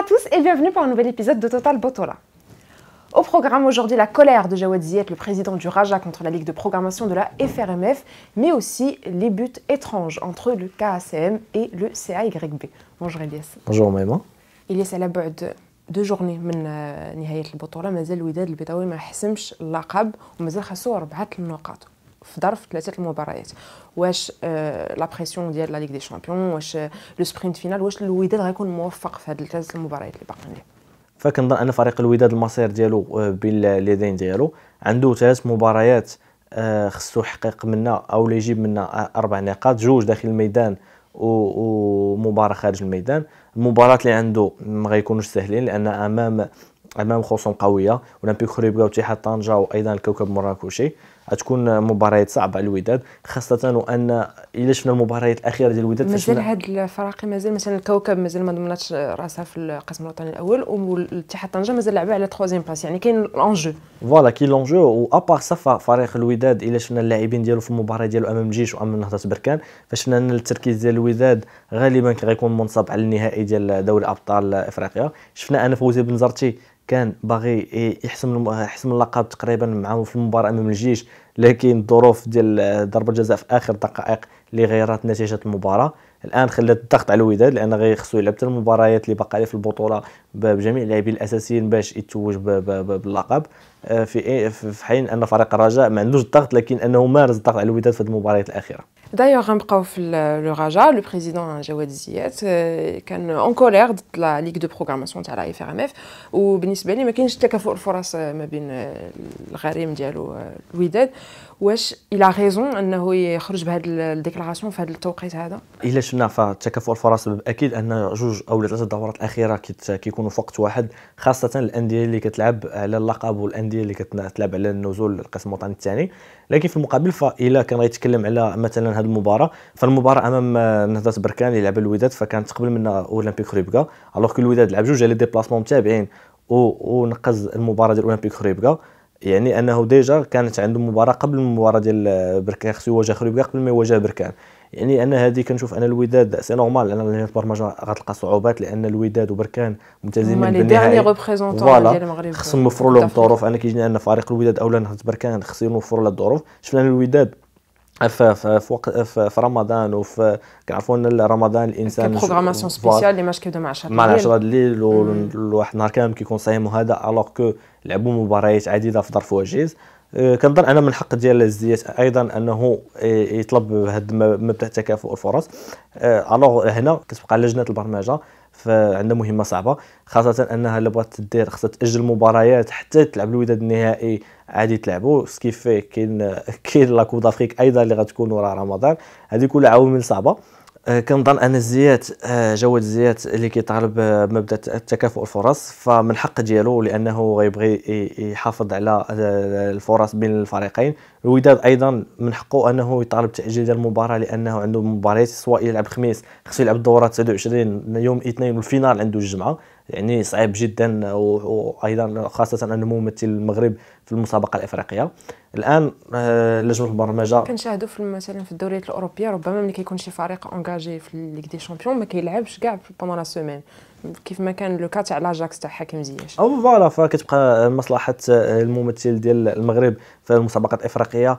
à tous et bienvenue pour un nouvel épisode de Total Botola. Au programme aujourd'hui, la colère de Jawad Ziet, le président du Raja contre la Ligue de programmation de la FRMF, mais aussi les buts étranges entre le KACM et le CAYB. Bonjour Elias. Bonjour Maïma. Elias, à la deux journées من مازال البيضاوي ما حسمش اللقب ومازال النقاط في ظرف ثلاثه المباريات واش لا آه، بريسيون ديال لا ليغ دي شامبيون واش لو سبرينت فينال واش الوداد غيكون موفق في هذه ثلاثه المباريات اللي باقيين ليه فكنظن ان فريق الوداد المصير ديالو آه، باليدين ديالو عنده ثلاث مباريات آه، خصو يحقق منا او يجيب منا اربع نقاط جوج داخل الميدان ومباراه خارج الميدان المباراه اللي عنده ما غيكونوش سهلين لان امام امام خصوم قويه اولمبيك خريبكا واتحاد طنجه وايضا الكوكب مراكشي غتكون مباريات صعبه على الوداد خاصه وان الا شفنا المباريات الاخيره ديال الوداد مازال هاد الفراقي مازال مثلا الكوكب مازال ما ضمناتش راسها في القسم الوطني الاول والاتحاد طنجه مازال لعبه على 3 بلاس يعني كاين لونجو فوالا كاين لونجو وابار صفا فريق الوداد الا شفنا اللاعبين ديالو في المباراه ديالو امام جيش وامام نهضه بركان فشفنا ان التركيز ديال الوداد غالبا كيكون منصب على النهائي ديال دوري ابطال افريقيا شفنا انا فوزي بن زرتي كان باغي يحسم يحسم اللقب تقريبا معاه في المباراه امام الجيش لكن ظروف ديال ضربه جزاء في اخر دقائق اللي غيرت نتيجه المباراه الان خلات الضغط على الوداد لان غيخصو يلعب حتى المباريات اللي باقا في البطوله بجميع اللاعبين الاساسيين باش يتوج باللقب آه، إيه، في في حين ان فريق الرجاء ما عندوش الضغط لكن انه مارس الضغط على الوداد في المباريات الاخيره D'ailleurs, le Raja, le président Jawad Ziyad, كان en colère de la Ligue de programmation تاع la FRMF وبالنسبه لي ما كاينش تكافؤ الفرص ما بين الغريم ديالو الوداد واش الى ريزون انه يخرج بهذه الديكلاراسيون في هذا التوقيت هذا الا شفنا فتكافؤ الفرص اكيد ان جوج او ثلاثه الدورات الاخيره كيكونوا في وقت واحد خاصه الانديه اللي كتلعب على اللقب والانديه اللي كتلعب على النزول للقسم الوطني الثاني لكن في المقابل فالا كان غيتكلم على مثلا هذه المباراه فالمباراه امام نهضه بركان اللي لعب الوداد فكانت قبل منا اولمبيك خريبكا الوغ كو الوداد لعب جوج على ديبلاسمون متابعين ونقز المباراه ديال اولمبيك خريبكا يعني انه ديجا كانت عنده مباراه قبل المباراه ديال بركان خصو يواجه خريبكا قبل ما يواجه بركان يعني انا هذه كنشوف انا الوداد سي نورمال لان لجنه البرمجه غتلقى صعوبات لان الوداد وبركان ملتزمين بالنهائي فوالا ديال خصهم يوفروا لهم الظروف انا كيجيني ان فريق الوداد اولا بركان خصهم يوفروا له الظروف شفنا الوداد في في وقت في رمضان وفي كنعرفوا ان رمضان الانسان بروغراماسيون سبيسيال اللي ماش كيبدا مع 10 مع 10 الليل وواحد النهار كامل كيكون صايم وهذا الوغ كو لعبوا مباريات عديده في ظرف وجيز آه، كنظن انا من الحق ديال الزيات ايضا انه يطلب هذا مبدا تكافؤ الفرص الوغ آه، هنا كتبقى لجنه البرمجه فعندها مهمه صعبه خاصه انها الا بغات دير خاصها تاجل المباريات حتى تلعب الوداد النهائي عادي تلعبوا سكيفي كاين كاين لاكوب دافريك ايضا اللي غتكون وراء رمضان هذه كلها عوامل صعبه آه، كنظن ان الزيات آه، جواد الزيات اللي كيطالب آه، بمبدا تكافؤ الفرص فمن حق ديالو لانه غيبغي يحافظ على الفرص بين الفريقين الوداد ايضا من حقه انه يطالب تاجيل المباراه لانه عنده مباريات سواء يلعب خميس خصو يلعب الدوره 29 يوم اثنين والفينال عنده الجمعه يعني صعيب جدا وايضا خاصه انه ممثل المغرب في المسابقه الافريقيه الان آه، لجنه البرمجه كنشاهدوا في مثلا في الدوريات الاوروبيه ربما ملي كيكون شي فريق اونجاجي في ليغ دي شامبيون ما كيلعبش كاع بوندون لا سيمين كيف ما كان لو كات تاع لاجاكس تاع حكيم زياش او فوالا فكتبقى مصلحه آه، الممثل ديال المغرب في المسابقات الافريقيه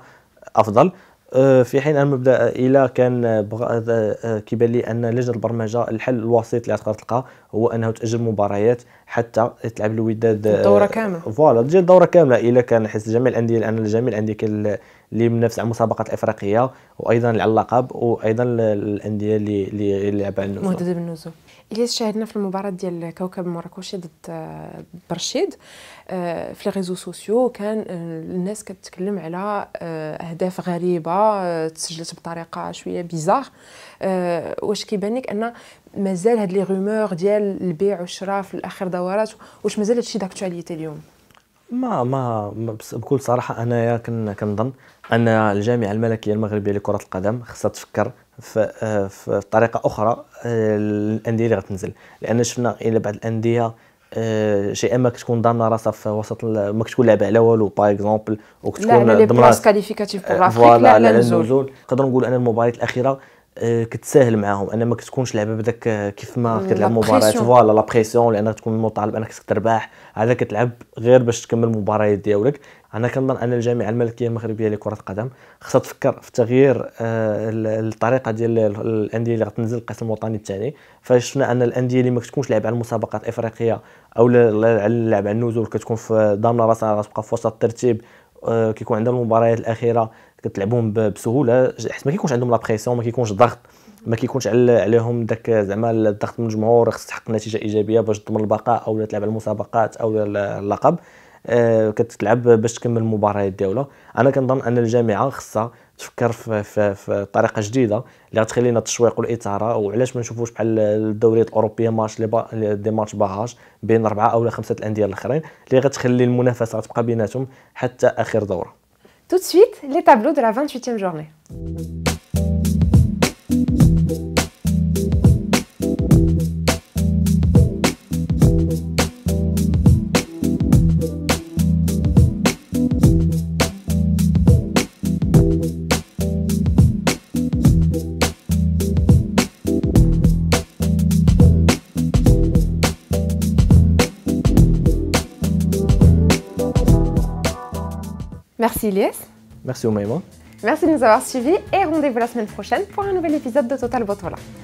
افضل آه، في حين المبدا الا كان بغ... آه، كيبان لي ان لجنه البرمجه الحل الوسيط اللي تقدر تلقى هو انه تاجل مباريات حتى تلعب الوداد دوره كامله فوالا تجي دوره كامله الا كان حس جميع الانديه لان جميع الانديه اللي منافس على المسابقات الافريقيه وايضا على اللقب وايضا الانديه اللي اللي يلعب على النزول مهدده بالنزول اليس شاهدنا في المباراه ديال كوكب مراكشي ضد آه، برشيد آه، في لي ريزو سوسيو كان آه، الناس كتكلم على اهداف غريبه تسجلت بطريقه شويه بيزار واش كيبان لك ان مازال هاد لي رومور ديال البيع والشراء في الاخر دورات واش مازال هادشي داكتواليتي اليوم ما ما بكل صراحه انايا كنظن ان الجامعه الملكيه المغربيه لكره القدم خصها تفكر آه، طريقة اخرى آه، الانديه اللي غتنزل لان شفنا الى بعض الانديه آه، شي اما كتكون ضامنه راسها في وسط ما كتكون لعبه على والو باغ اكزومبل وكتكون ضامنه بلاص كاليفيكاتيف بور لا لا على النزول نقدروا نقولوا ان المباريات الاخيره آه، كتساهل معاهم انا ما كتكونش لعبه بداك آه، كيف ما كتلعب مباريات فوالا لا بريسيون لانك تكون مطالب انك خصك تربح هذا كتلعب غير باش تكمل المباريات ديالك انا كنظن ان الجامعه الملكيه المغربيه لكره القدم خصها تفكر في تغيير آه، الطريقه ديال الانديه اللي غتنزل القسم الوطني الثاني فشفنا ان الانديه اللي ما كتكونش لعب على المسابقات الافريقيه او اللعب على النزول كتكون في ضامنه راسها غتبقى في وسط الترتيب كيكون عندها المباريات الاخيره كتلعبهم بسهوله حيت ما كيكونش عندهم لا بريسيون ما كيكونش ضغط ما كيكونش عليهم داك زعما الضغط من الجمهور خص تحقق نتيجه ايجابيه باش تضمن البقاء او تلعب على المسابقات او اللقب آه كتلعب باش تكمل المباريات ديالها انا كنظن ان الجامعه خصها تفكر في, في, في طريقه جديده اللي غتخلينا التشويق والاثاره وعلاش ما نشوفوش بحال الدوريات الاوروبيه ماتش لي با... دي ماتش باهاج بين اربعه او خمسه الانديه الاخرين اللي غتخلي المنافسه غتبقى بيناتهم حتى اخر دوره Tout de suite, les tableaux de la 28e journée. Merci Ilyes. Merci Omaïma. Merci de nous avoir suivis et rendez-vous la semaine prochaine pour un nouvel épisode de Total Botola.